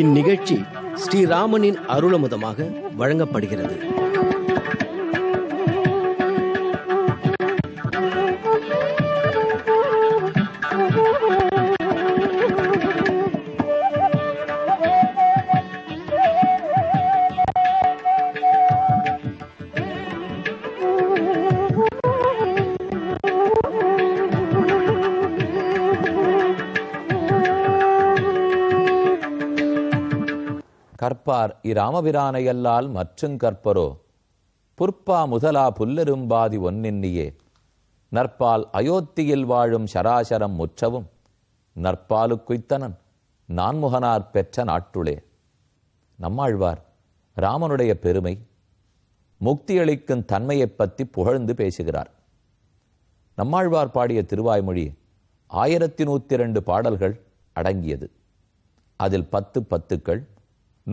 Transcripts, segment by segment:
இந்நிகழ்ச்சி ஸ்ரீராமனின் அருளமுதமாக வழங்கப்படுகிறது கற்பார் இராமபிரானையல்லால் மற்றும் கற்பரோ புற்பா முதலா புல்லெரும்பாதி ஒன்னின்னியே நற்பால் அயோத்தியில் வாழும் சராசரம் முற்றவும் நற்பாலுக்குய்த்தனன் நான்முகனார் பெற்ற நாட்டுளே நம்மாழ்வார் ராமனுடைய பெருமை முக்தியளிக்கும் தன்மையைப் பற்றி புகழ்ந்து பேசுகிறார் நம்மாழ்வார் பாடிய திருவாய்மொழி ஆயிரத்தி நூற்றி ரெண்டு பாடல்கள் அடங்கியது அதில் பத்து பத்துக்கள்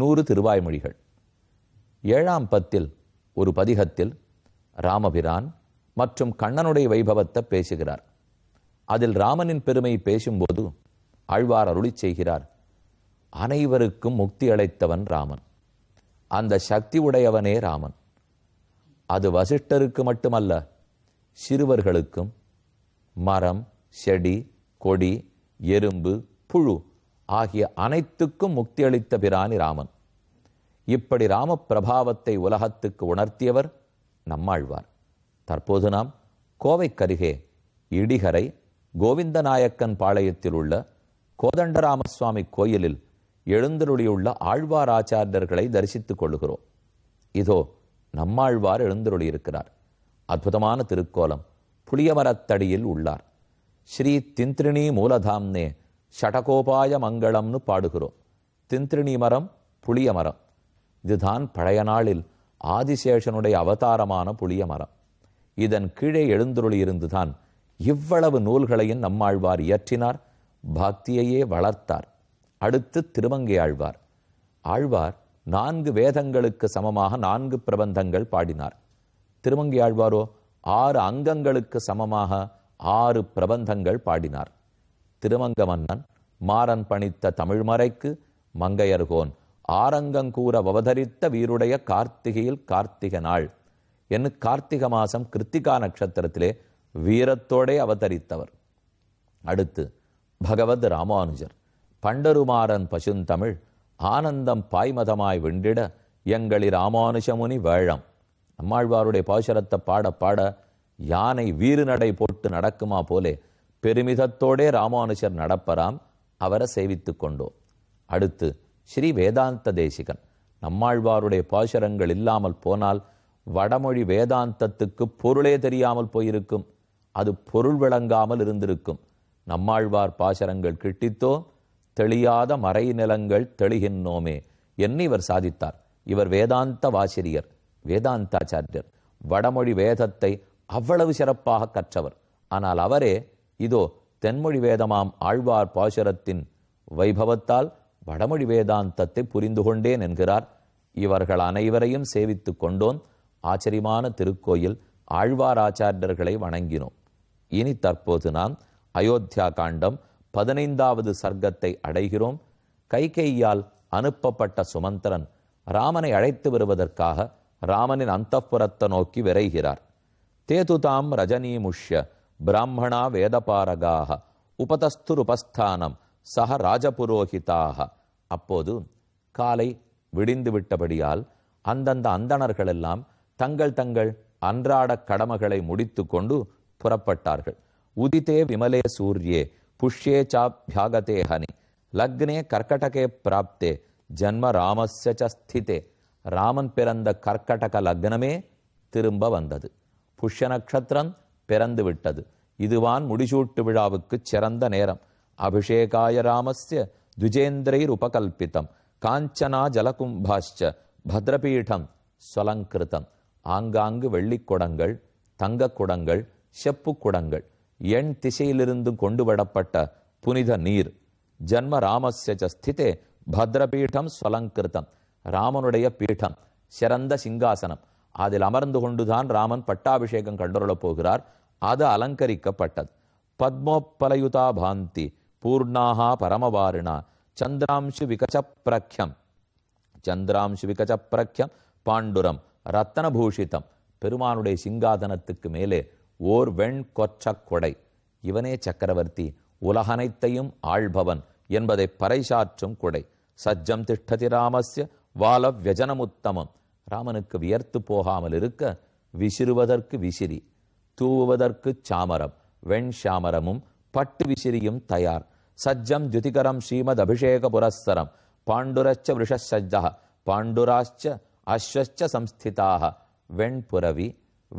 நூறு திருவாய்மொழிகள் ஏழாம் பத்தில் ஒரு பதிகத்தில் ராமபிரான் மற்றும் கண்ணனுடைய வைபவத்தை பேசுகிறார் அதில் ராமனின் பெருமை பேசும்போது ஆழ்வார் அருளி செய்கிறார் அனைவருக்கும் முக்தி அளித்தவன் ராமன் அந்த சக்தி உடையவனே ராமன் அது வசிஷ்டருக்கு மட்டுமல்ல சிறுவர்களுக்கும் மரம் செடி கொடி எறும்பு புழு ஆகிய அனைத்துக்கும் முக்தியளித்த பிரானி ராமன் இப்படி ராம பிரபாவத்தை உலகத்துக்கு உணர்த்தியவர் நம்மாழ்வார் தற்போது நாம் கோவைக்கருகே இடிகரை கோவிந்தநாயக்கன் பாளையத்தில் உள்ள கோதண்டராமசுவாமி கோயிலில் எழுந்தருளியுள்ள ஆழ்வார் ஆச்சாரியர்களை தரிசித்துக் கொள்கிறோம் இதோ நம்மாழ்வார் எழுந்தருளியிருக்கிறார் அற்புதமான திருக்கோலம் புளியமரத்தடியில் உள்ளார் ஸ்ரீ திந்திரிணி மூலதாம்னே சடகோபாய மங்களம்னு பாடுகிறோம் திந்திரிணி மரம் புளிய மரம் இதுதான் பழைய நாளில் ஆதிசேஷனுடைய அவதாரமான புளிய மரம் இதன் கீழே எழுந்துருளி இருந்துதான் இவ்வளவு நூல்களையும் நம்மாழ்வார் இயற்றினார் பக்தியையே வளர்த்தார் அடுத்து திருமங்கை ஆழ்வார் ஆழ்வார் நான்கு வேதங்களுக்கு சமமாக நான்கு பிரபந்தங்கள் பாடினார் திருமங்கி ஆழ்வாரோ ஆறு அங்கங்களுக்கு சமமாக ஆறு பிரபந்தங்கள் பாடினார் மன்னன் மாறன் பணித்த தமிழ்மறைக்கு மங்கையர்கோன் ஆரங்கங்கூற அவதரித்த வீருடைய கார்த்திகையில் கார்த்திக நாள் என்று கார்த்திக மாசம் கிருத்திகா நட்சத்திரத்திலே வீரத்தோடே அவதரித்தவர் அடுத்து பகவத் ராமானுஜர் பண்டருமாறன் பசுந்தமிழ் ஆனந்தம் பாய்மதமாய் விண்டிட எங்களி ராமானுஜமுனி வேழம் நம்மாழ்வாருடைய பாசுரத்தை பாட பாட யானை வீறு நடை போட்டு நடக்குமா போலே பெருமிதத்தோடே ராமானுஜர் நடப்பராம் அவரை சேவித்து கொண்டோம் அடுத்து ஸ்ரீ வேதாந்த தேசிகன் நம்மாழ்வாருடைய பாசுரங்கள் இல்லாமல் போனால் வடமொழி வேதாந்தத்துக்கு பொருளே தெரியாமல் போயிருக்கும் அது பொருள் விளங்காமல் இருந்திருக்கும் நம்மாழ்வார் பாசரங்கள் கிட்டித்தோ தெளியாத மறை நிலங்கள் தெளிகின்றோமே என்று இவர் சாதித்தார் இவர் வேதாந்த வாசிரியர் வேதாந்தாச்சாரியர் வடமொழி வேதத்தை அவ்வளவு சிறப்பாக கற்றவர் ஆனால் அவரே இதோ தென்மொழி வேதமாம் ஆழ்வார் பாசரத்தின் வைபவத்தால் வடமொழி வேதாந்தத்தை புரிந்து கொண்டேன் என்கிறார் இவர்கள் அனைவரையும் சேவித்து கொண்டோம் ஆச்சரியமான திருக்கோயில் ஆழ்வார் ஆச்சாரியர்களை வணங்கினோம் இனி தற்போது நாம் அயோத்தியா காண்டம் பதினைந்தாவது சர்க்கத்தை அடைகிறோம் கைகையால் அனுப்பப்பட்ட சுமந்திரன் ராமனை அழைத்து வருவதற்காக ராமனின் அந்த நோக்கி விரைகிறார் தேதுதாம் ரஜனீமுஷ்ய பிராமணா வேதபாரகாக உபதஸ்துருபஸ்தானம் சக ராஜபுரோஹிதாக அப்போது காலை விடிந்து விட்டபடியால் அந்தந்த அந்தணர்களெல்லாம் தங்கள் தங்கள் அன்றாட கடமைகளை முடித்து கொண்டு புறப்பட்டார்கள் உதிதே விமலே சூரியே புஷ்யே சாபியாகதே ஹனி லக்னே கர்க்கடகே பிராப்தே ஜன்ம ராமசஸ்திதே ஸ்திதே ராமன் பிறந்த கர்க்கடக லக்னமே திரும்ப வந்தது புஷ்ய நட்சத்திரம் பிறந்து விட்டது இதுவான் முடிசூட்டு விழாவுக்குச் சிறந்த நேரம் அபிஷேகாய ராமஸ்ய துஜேந்திரைர் உபகல்பித்தம் காஞ்சனா ஜலகும்பாஷ்ச பத்ரபீடம் சொலங்கிருத்தம் ஆங்காங்கு குடங்கள் குடங்கள் செப்பு குடங்கள் எண் திசையிலிருந்து கொண்டு புனித நீர் ஜன்ம ராமஸ்ய ஸ்திதே பத்ரபீடம் சொலங்கிருத்தம் ராமனுடைய பீடம் சிறந்த சிங்காசனம் அதில் அமர்ந்து கொண்டுதான் ராமன் பட்டாபிஷேகம் கண்டுரளப் போகிறார் அது அலங்கரிக்கப்பட்டது பத்மோப்பலயுதா பாந்தி பூர்ணாகா பரமவாரிணா சந்திராம்சு விகச பிரக்யம் சந்திராம்சு விகச பிரக்யம் பாண்டுரம் ரத்தனபூஷிதம் பெருமானுடைய சிங்காதனத்துக்கு மேலே ஓர் வெண் கொச்சக் கொடை இவனே சக்கரவர்த்தி உலகனைத்தையும் ஆள்பவன் என்பதை பறைசாற்றும் கொடை சஜ்ஜம் திஷ்டதி ராமஸ்ய வால வியஜனமுத்தமம் ராமனுக்கு வியர்த்து போகாமல் இருக்க விசிறுவதற்கு விசிறி தூவுவதற்கு சாமரம் வெண் சாமரமும் பட்டு விசிறியும் தயார் சஜ்ஜம் ஜுதிகரம் ஸ்ரீமத் அபிஷேக புரஸ்தரம் பாண்டுரச்ச விஷசஜ்ஜா பாண்டுராச்ச அஸ்வச்ச சம்ஸ்திதாக வெண்புறவி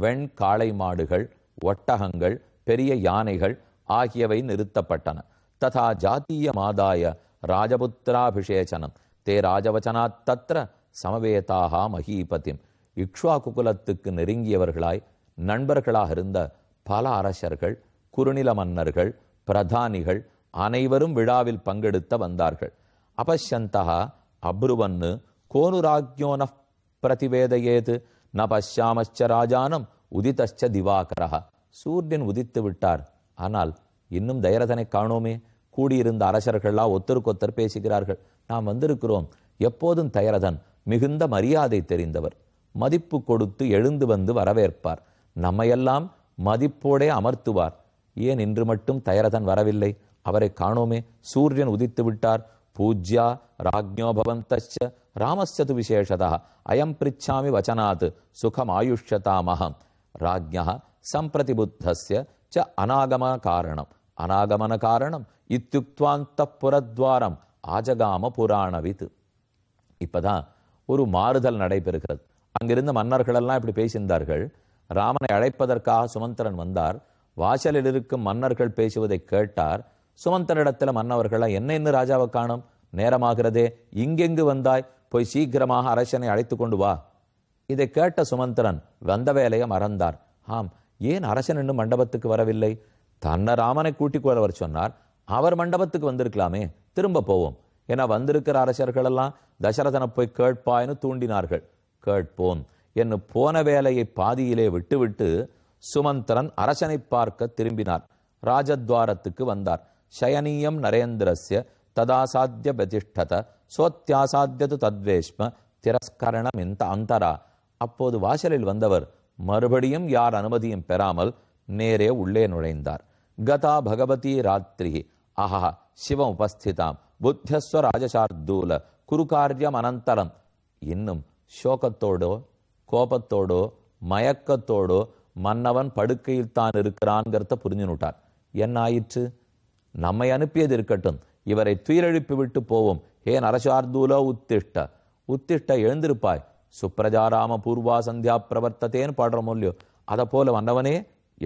வெண் காளை மாடுகள் ஒட்டகங்கள் பெரிய யானைகள் ஆகியவை நிறுத்தப்பட்டன ததா மாதாய ராஜபுத்திராபிஷேச்சனம் தே ராஜவச்சனாத் தத்திர சமவேதாகா மகீபதிம் குகுலத்துக்கு நெருங்கியவர்களாய் நண்பர்களாக இருந்த பல அரசர்கள் குறுநில மன்னர்கள் பிரதானிகள் அனைவரும் விழாவில் பங்கெடுத்த வந்தார்கள் அபஷந்தா அப்ருவன்னு கோனுராக்யோன பிரதிவேதையேது ந பஷாமச்ச ராஜானம் உதித்த திவாகரா சூரியன் உதித்து விட்டார் ஆனால் இன்னும் தைரதனை காணோமே கூடியிருந்த அரசர்கள்லாம் ஒத்தருக்கொத்தர் பேசுகிறார்கள் நாம் வந்திருக்கிறோம் எப்போதும் தயரதன் மிகுந்த மரியாதை தெரிந்தவர் மதிப்பு கொடுத்து எழுந்து வந்து வரவேற்பார் நம்மையெல்லாம் மதிப்போடே அமர்த்துவார் ஏன் இன்று மட்டும் தயரதன் வரவில்லை அவரை காணோமே சூரியன் உதித்து விட்டார் பூஜ்யா ராஜ்யோபவந்தச்ச ராமஸ்து விசேஷதா அயம் பிரிச்சாமி வச்சனாத் சுகம் ஆயுஷ்யதாமகம் ராஜ்யா சம்பிரதிபுத்தஸ்ய ச அநாகமன காரணம் அநாகமன காரணம் இத்தியுக்துவாந்த புரத்வாரம் ஆஜகாம புராணவித் இப்பதான் ஒரு மாறுதல் நடைபெறுகிறது அங்கிருந்த மன்னர்களெல்லாம் இப்படி பேசியிருந்தார்கள் ராமனை அழைப்பதற்காக சுமந்திரன் வந்தார் வாசலில் இருக்கும் மன்னர்கள் பேசுவதை கேட்டார் சுமந்தனிடத்தில் மன்னவர்களா என்ன என்ன ராஜாவை காணும் நேரமாகிறதே இங்கெங்கு வந்தாய் போய் சீக்கிரமாக அரசனை அழைத்து கொண்டு வா இதை கேட்ட சுமந்திரன் வந்த வேலையை மறந்தார் ஆம் ஏன் அரசன் இன்னும் மண்டபத்துக்கு வரவில்லை தன்னை ராமனை கூட்டிக் கொள்ளவர் சொன்னார் அவர் மண்டபத்துக்கு வந்திருக்கலாமே திரும்ப போவோம் ஏன்னா வந்திருக்கிற அரசர்களெல்லாம் தசரதனை போய் கேட்பாயின்னு தூண்டினார்கள் கேட்போம் என்று போன வேலையை பாதியிலே விட்டுவிட்டு சுமந்திரன் அரசனை பார்க்க திரும்பினார் ராஜத்வாரத்துக்கு வந்தார் சயனீயம் நரேந்திரஸ்ய ததாசாத்திய பிரதிஷ்டத சோத்தியாசாத்தியது தத்வேஷ்ம திரஸ்கரணம் இந்த அந்தரா அப்போது வாசலில் வந்தவர் மறுபடியும் யார் அனுமதியும் பெறாமல் நேரே உள்ளே நுழைந்தார் கதா பகவதி ராத்திரி அஹா சிவம் உபஸ்திதாம் புத்தஸ்வராஜசார்தூல ராஜசார்தூல குருகாரியம் அனந்தரம் இன்னும் சோகத்தோடோ கோபத்தோடோ மயக்கத்தோடோ மன்னவன் படுக்கையில் தான் இருக்கிறான்கிறத புரிஞ்சுனுட்டார் என்ன ஆயிற்று நம்மை அனுப்பியது இருக்கட்டும் இவரை துயிரெழுப்பி விட்டு போவோம் ஹே நரசார்தூலோ உத்திஷ்ட உத்திஷ்ட எழுந்திருப்பாய் சுப்ரஜாராம பூர்வா சந்தியா பிரவர்த்தத்தேன்னு பாடுறோம் இல்லையோ அதை போல வந்தவனே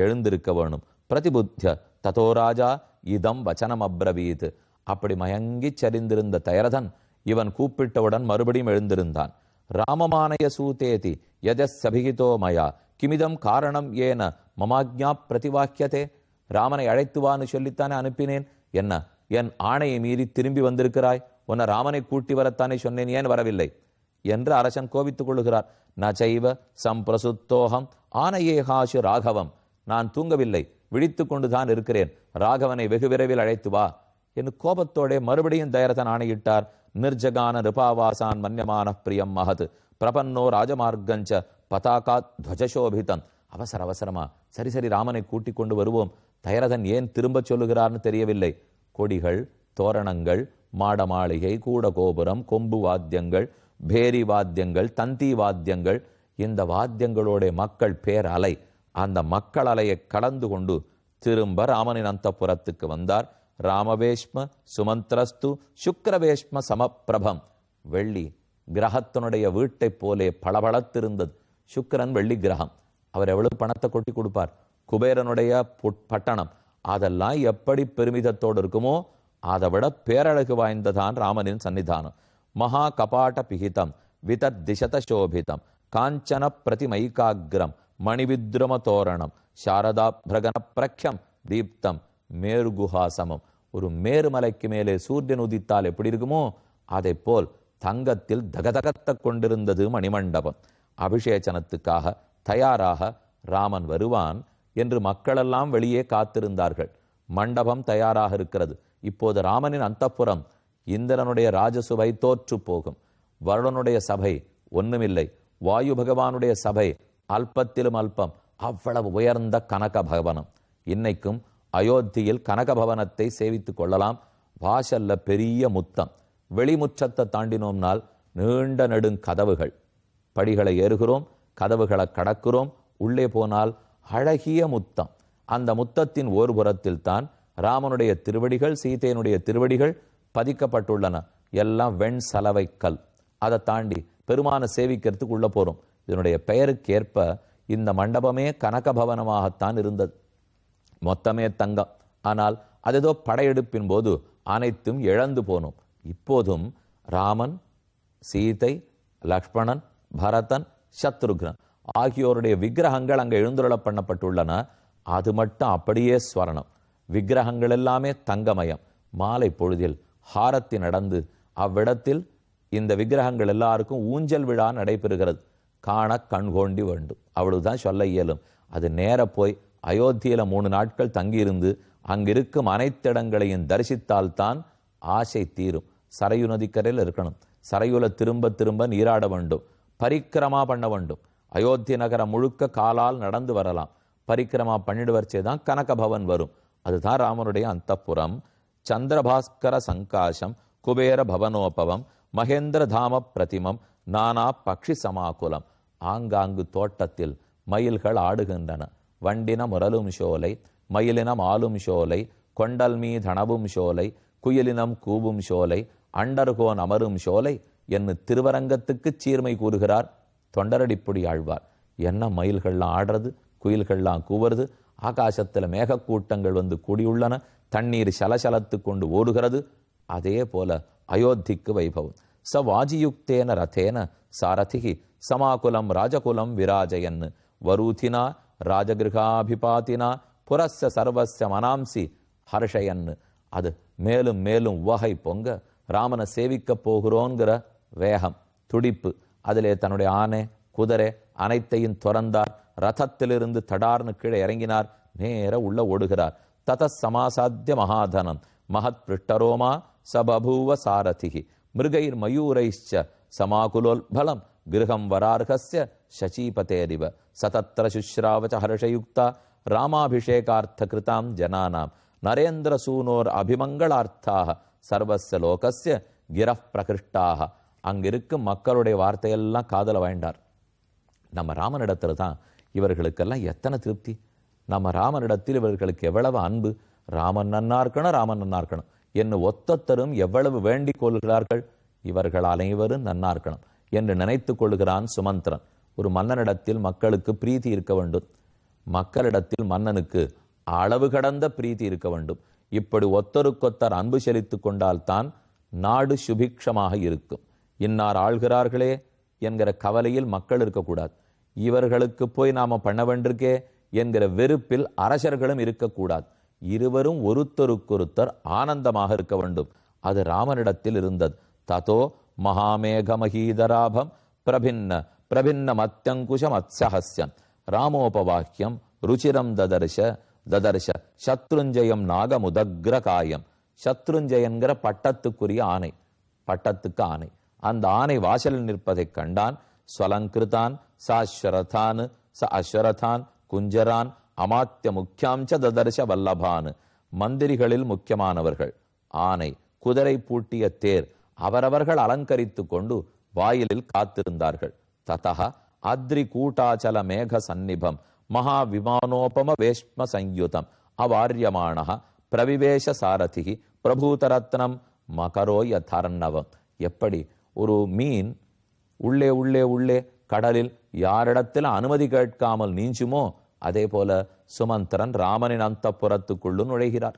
எழுந்திருக்க வேணும் பிரதிபுத்திய ததோ ராஜா இதம் வச்சனம் அப்ரவீத் அப்படி மயங்கி சரிந்திருந்த தயரதன் இவன் கூப்பிட்டவுடன் மறுபடியும் எழுந்திருந்தான் ராமமானய சூதேதி எதஸ்ஸபிகிதோ மயா கிமிதம் காரணம் ஏன மமாக்ஞா பிரதிவாக்கியதே ராமனை அழைத்து வான்னு சொல்லித்தானே அனுப்பினேன் என்ன என் ஆணையை மீறி திரும்பி வந்திருக்கிறாய் உன்னை ராமனை கூட்டி வரத்தானே சொன்னேன் ஏன் வரவில்லை என்று அரசன் கோபித்துக் கொள்கிறார் நச்சைவ சம்பிரசுத்தோகம் ஆனையேகாசு ராகவம் நான் தூங்கவில்லை விழித்து கொண்டுதான் இருக்கிறேன் ராகவனை வெகு விரைவில் அழைத்து வா என்று கோபத்தோடே மறுபடியும் தயரதன் ஆணையிட்டார் நிர்ஜகான నృపావాసాన్ மன்னியமான பிரியம் మహత్ பிரபன்னோ ராஜமார்க்கஞ்ச பதாகா துவஜசோபிதன் அவசர அவசரமா சரி சரி ராமனை கூட்டிக் கொண்டு வருவோம் தயரதன் ஏன் திரும்பச் சொல்லுகிறார்னு தெரியவில்லை கொடிகள் தோரணங்கள் மாட மாளிகை கூட கோபுரம் கொம்பு வாத்தியங்கள் பேரி வாத்தியங்கள் தந்தி வாத்தியங்கள் இந்த வாத்தியங்களோட மக்கள் பேர் அலை அந்த மக்கள் அலையை கலந்து கொண்டு திரும்ப ராமனின் அந்த புறத்துக்கு வந்தார் ராமவேஷ்ம சுமந்திரஸ்து சுக்கரவேஷ்ம சமப்பிரபம் வெள்ளி கிரகத்தினுடைய வீட்டை போலே பளபளத்திருந்தது சுக்கரன் வெள்ளி கிரகம் அவர் எவ்வளவு பணத்தை கொட்டி கொடுப்பார் குபேரனுடைய பட்டணம் அதெல்லாம் எப்படி பெருமிதத்தோடு இருக்குமோ அதை விட பேரழகு வாய்ந்ததான் ராமனின் சன்னிதானம் மகா கபாட்ட பிகிதம் விதத் திசத சோபிதம் காஞ்சன பிரதிமைகாகிரம் மணிவித்ரும தோரணம் சாரதா பிரகன பிரக்யம் தீப்தம் மேரு குஹா சமம் ஒரு மேருமலைக்கு மேலே சூரியன் உதித்தால் எப்படி இருக்குமோ அதை போல் தங்கத்தில் தகதகத்த கொண்டிருந்தது மணிமண்டபம் அபிஷேச்சனத்துக்காக தயாராக ராமன் வருவான் என்று மக்களெல்லாம் வெளியே காத்திருந்தார்கள் மண்டபம் தயாராக இருக்கிறது இப்போது ராமனின் அந்தப்புறம் இந்திரனுடைய ராஜசுவை தோற்று போகும் வருடனுடைய சபை ஒன்றுமில்லை வாயு பகவானுடைய சபை அல்பத்திலும் அல்பம் அவ்வளவு உயர்ந்த கனக பகவனம் இன்னைக்கும் அயோத்தியில் கனகபவனத்தை சேவித்து கொள்ளலாம் வாசல்ல பெரிய முத்தம் வெளிமுற்றத்தை தாண்டினோம்னால் நீண்ட நெடுங் கதவுகள் படிகளை ஏறுகிறோம் கதவுகளை கடக்கிறோம் உள்ளே போனால் அழகிய முத்தம் அந்த முத்தத்தின் ஓர்புறத்தில் தான் ராமனுடைய திருவடிகள் சீதையனுடைய திருவடிகள் பதிக்கப்பட்டுள்ளன எல்லாம் வெண் சலவை கல் அதை தாண்டி பெருமான சேவிக்கிறதுக்கு உள்ள போறோம் இதனுடைய பெயருக்கேற்ப இந்த மண்டபமே கனகபவனமாகத்தான் இருந்தது மொத்தமே தங்கம் ஆனால் அதுதோ படையெடுப்பின் போது அனைத்தும் இழந்து போனோம் இப்போதும் ராமன் சீதை லக்ஷ்மணன் பரதன் சத்ருக்னன் ஆகியோருடைய விக்கிரகங்கள் அங்கே எழுந்துள்ள பண்ணப்பட்டுள்ளன அது மட்டும் அப்படியே ஸ்வரணம் விக்கிரகங்கள் எல்லாமே தங்கமயம் மாலை பொழுதில் ஹாரத்தி நடந்து அவ்விடத்தில் இந்த விக்கிரகங்கள் எல்லாருக்கும் ஊஞ்சல் விழா நடைபெறுகிறது காண கண்கோண்டி வேண்டும் அவ்வளவுதான் சொல்ல இயலும் அது நேர போய் அயோத்தியில் மூணு நாட்கள் தங்கியிருந்து அங்கிருக்கும் அனைத்திடங்களையும் தரிசித்தால்தான் ஆசை தீரும் சரையு நதிக்கரையில் இருக்கணும் சரையுல திரும்ப திரும்ப நீராட வேண்டும் பரிக்கிரமா பண்ண வேண்டும் அயோத்தி நகரம் முழுக்க காலால் நடந்து வரலாம் பரிக்கிரமா பண்ணிடுவர்ச்சே தான் கனகபவன் வரும் அதுதான் ராமனுடைய அந்தப்புறம் சந்திரபாஸ்கர சங்காசம் குபேர பவனோபவம் மகேந்திர தாம பிரதிமம் நானா பக்ஷி சமாகுலம் ஆங்காங்கு தோட்டத்தில் மயில்கள் ஆடுகின்றன வண்டினம் உரலும் சோலை மயிலினம் ஆளும் சோலை கொண்டல் மீ தனவும் சோலை குயிலினம் கூவும் சோலை அண்டர்கோன் அமரும் சோலை என்று திருவரங்கத்துக்கு சீர்மை கூறுகிறார் தொண்டரடிப்புடி ஆழ்வார் என்ன மயில்கள்லாம் ஆடுறது குயில்கள்லாம் கூவுறது ஆகாசத்தில் மேகக்கூட்டங்கள் வந்து கூடியுள்ளன தண்ணீர் சலசலத்து கொண்டு ஓடுகிறது அதே போல அயோத்திக்கு வைபவம் ச வாஜியுக்தேன ரதேன சாரதிகி சமாகுலம் ராஜகுலம் விராஜயன்னு வரூதினா ராஜகிருகாபிபாத்தினா புரச சர்வச மனாம்சி ஹர்ஷயன் அது மேலும் மேலும் உவகை பொங்க ராமனை சேவிக்க போகிறோங்கிற வேகம் துடிப்பு அதிலே தன்னுடைய ஆனை குதிரை அனைத்தையும் துறந்தார் ரதத்திலிருந்து தடார்னு கீழே இறங்கினார் நேர உள்ள ஓடுகிறார் தத சமாசாத்திய மகாதனம் மகத் பிருஷ்டரோமா சபபூவ சாரதிகி மிருகைர் மயூரைச்ச பலம் கிரகம் வரார்கஸ்ய శచీపతేరివ సతత్ర శుశ్రావచ హర్షయుక్త ஜனானாம் நரேந்திர சூனோர் அபிமங்களார்த்தாக சர்வச லோகஸ்ய கிரஃப் பிரகிருஷ்டாக அங்கிருக்கும் மக்களுடைய வார்த்தையெல்லாம் காதல வாய்ண்டார் நம்ம ராமனிடத்தில் தான் இவர்களுக்கெல்லாம் எத்தனை திருப்தி நம்ம ராமனிடத்தில் இவர்களுக்கு எவ்வளவு அன்பு ராமன் நன்னார்க்கணும் ராமன் நன்னார்க்கணும் என்ன ஒத்தத்தரும் எவ்வளவு வேண்டிக் கொள்கிறார்கள் இவர்களால் அனைவரும் நன்னா என்று நினைத்து கொள்கிறான் சுமந்திரன் ஒரு மன்னனிடத்தில் மக்களுக்கு பிரீதி இருக்க வேண்டும் மக்களிடத்தில் மன்னனுக்கு அளவு கடந்த பிரீதி இருக்க வேண்டும் இப்படி ஒத்தருக்கொத்தர் அன்பு செலுத்து கொண்டால்தான் நாடு சுபிக்ஷமாக இருக்கும் இன்னார் ஆள்கிறார்களே என்கிற கவலையில் மக்கள் இருக்கக்கூடாது இவர்களுக்கு போய் நாம பண்ண வேண்டிருக்கே என்கிற வெறுப்பில் அரசர்களும் இருக்கக்கூடாது இருவரும் ஒருத்தருக்கொருத்தர் ஆனந்தமாக இருக்க வேண்டும் அது ராமனிடத்தில் இருந்தது ததோ மகாமேகமகீதராபம் பிரபின்ன பிரபின்னம் அத்தியங்குஷம் அத்சஹஸ்யன் ராமோபவாக்கியம் ருச்சிரம் ததர்ஷ ததர்ஷ சத்ருஞ்சயம் நாகமுதக்ர காயம் சத்ருஞ்சயங்கிற பட்டத்துக்குரிய ஆணை பட்டத்துக்கு ஆணை அந்த ஆணை வாசலில் நிற்பதைக் கண்டான் ஸ்வலங்கிருதான் ச அஸ்வரதான் ச அஸ்வரதான் குஞ்சரான் அமாத்திய முக்கியாம்ச ததர்ஷ வல்லபான் மந்திரிகளில் முக்கியமானவர்கள் ஆனை குதிரை பூட்டிய தேர் அவரவர்கள் அலங்கரித்து கொண்டு வாயிலில் காத்திருந்தார்கள் తత అద్రికూటాచల మేఘ సన్నిభం మహావిమానోపమ వేష్మ సంయుతం అవార్యమాణ பிரவிவேஷ சாரதி பிரபூதரத்னம் மகரோய தர்ணவம் எப்படி ஒரு மீன் உள்ளே உள்ளே உள்ளே கடலில் யாரிடத்தில் அனுமதி கேட்காமல் நீஞ்சுமோ அதே போல சுமந்திரன் ராமனின் அந்த புறத்துக்குள்ளும் நுழைகிறார்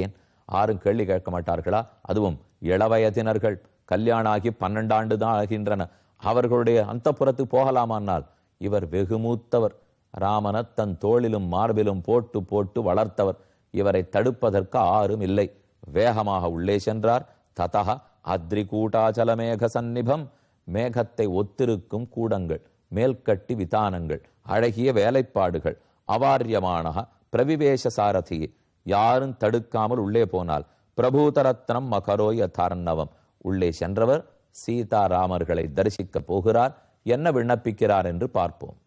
ஏன் ஆரும் கேள்வி கேட்க மாட்டார்களா அதுவும் இளவயதினர்கள் கல்யாணம் ஆகி பன்னெண்டாண்டு தான் ஆகின்றன அவர்களுடைய அந்த புறத்துக்கு போகலாமானால் இவர் வெகு மூத்தவர் ராமன தன் தோளிலும் மார்பிலும் போட்டு போட்டு வளர்த்தவர் இவரை தடுப்பதற்கு ஆரும் இல்லை வேகமாக உள்ளே சென்றார் ததக அத்ரி கூட்டாச்சல மேக சந்நிபம் மேகத்தை ஒத்திருக்கும் கூடங்கள் மேல்கட்டி விதானங்கள் அழகிய வேலைப்பாடுகள் அவாரியமான பிரவிவேஷ சாரதியே யாரும் தடுக்காமல் உள்ளே போனால் பிரபூதரத்னம் மகரோய யதார்ணவம் உள்ளே சென்றவர் சீதாராமர்களை தரிசிக்க போகிறார் என்ன விண்ணப்பிக்கிறார் என்று பார்ப்போம்